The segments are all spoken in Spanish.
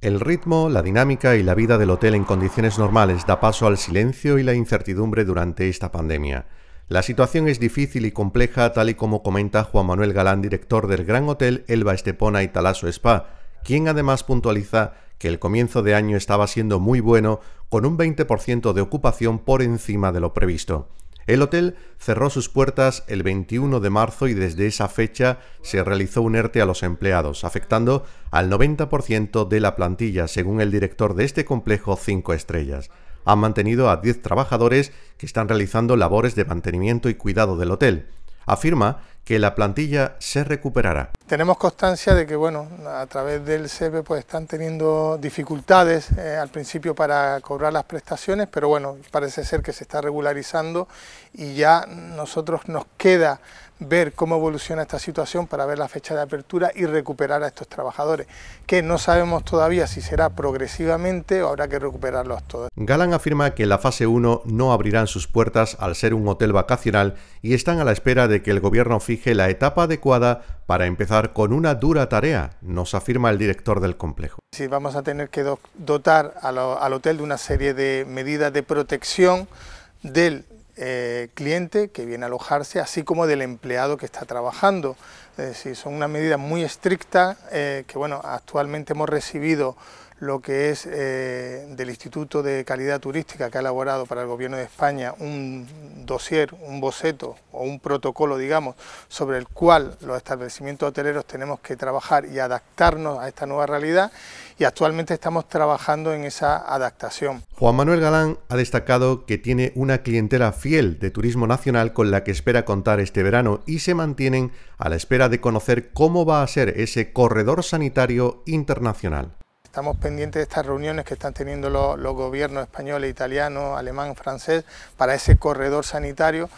El ritmo, la dinámica y la vida del hotel en condiciones normales da paso al silencio y la incertidumbre durante esta pandemia. La situación es difícil y compleja, tal y como comenta Juan Manuel Galán, director del Gran Hotel Elba Estepona y Talaso Spa, quien además puntualiza que el comienzo de año estaba siendo muy bueno, con un 20% de ocupación por encima de lo previsto. El hotel cerró sus puertas el 21 de marzo y desde esa fecha se realizó un ERTE a los empleados, afectando al 90% de la plantilla, según el director de este complejo 5 estrellas. Han mantenido a 10 trabajadores que están realizando labores de mantenimiento y cuidado del hotel. Afirma que la plantilla se recuperará. Tenemos constancia de que, bueno, a través del CEPE, e, pues están teniendo dificultades eh, al principio para cobrar las prestaciones, pero bueno, parece ser que se está regularizando y ya nosotros nos queda ver cómo evoluciona esta situación para ver la fecha de apertura y recuperar a estos trabajadores, que no sabemos todavía si será progresivamente o habrá que recuperarlos todos. Galán afirma que la fase 1 no abrirán sus puertas al ser un hotel vacacional y están a la espera de que el gobierno fije la etapa adecuada para empezar con una dura tarea, nos afirma el director del complejo. Sí, vamos a tener que dotar al hotel de una serie de medidas de protección del eh, cliente que viene a alojarse, así como del empleado que está trabajando. Es decir, son unas medidas muy estrictas eh, que, bueno, actualmente hemos recibido lo que es eh, del Instituto de Calidad Turística que ha elaborado para el Gobierno de España un dossier, un boceto o un protocolo, digamos, sobre el cual los establecimientos hoteleros tenemos que trabajar y adaptarnos a esta nueva realidad y actualmente estamos trabajando en esa adaptación. Juan Manuel Galán ha destacado que tiene una clientela fiel de turismo nacional con la que espera contar este verano y se mantienen a la espera de conocer cómo va a ser ese corredor sanitario internacional. Estamos pendientes de estas reuniones que están teniendo los, gobiernos españoles, italiano, alemán, francés, para ese corredor sanitario,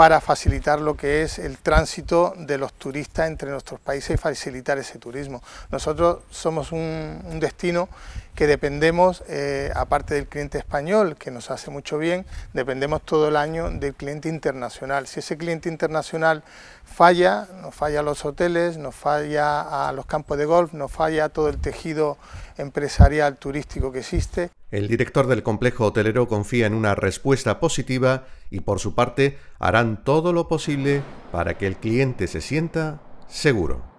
para facilitar lo que es el tránsito de los turistas entre nuestros países y facilitar ese turismo. Nosotros somos un, destino que dependemos, eh, aparte del cliente español, que nos hace mucho bien, dependemos todo el año del cliente internacional. Si ese cliente internacional falla, nos falla a los hoteles, nos falla a los campos de golf, nos falla todo el tejido empresarial turístico que existe, el director del complejo hotelero confía en una respuesta positiva y por su parte harán todo lo posible para que el cliente se sienta seguro.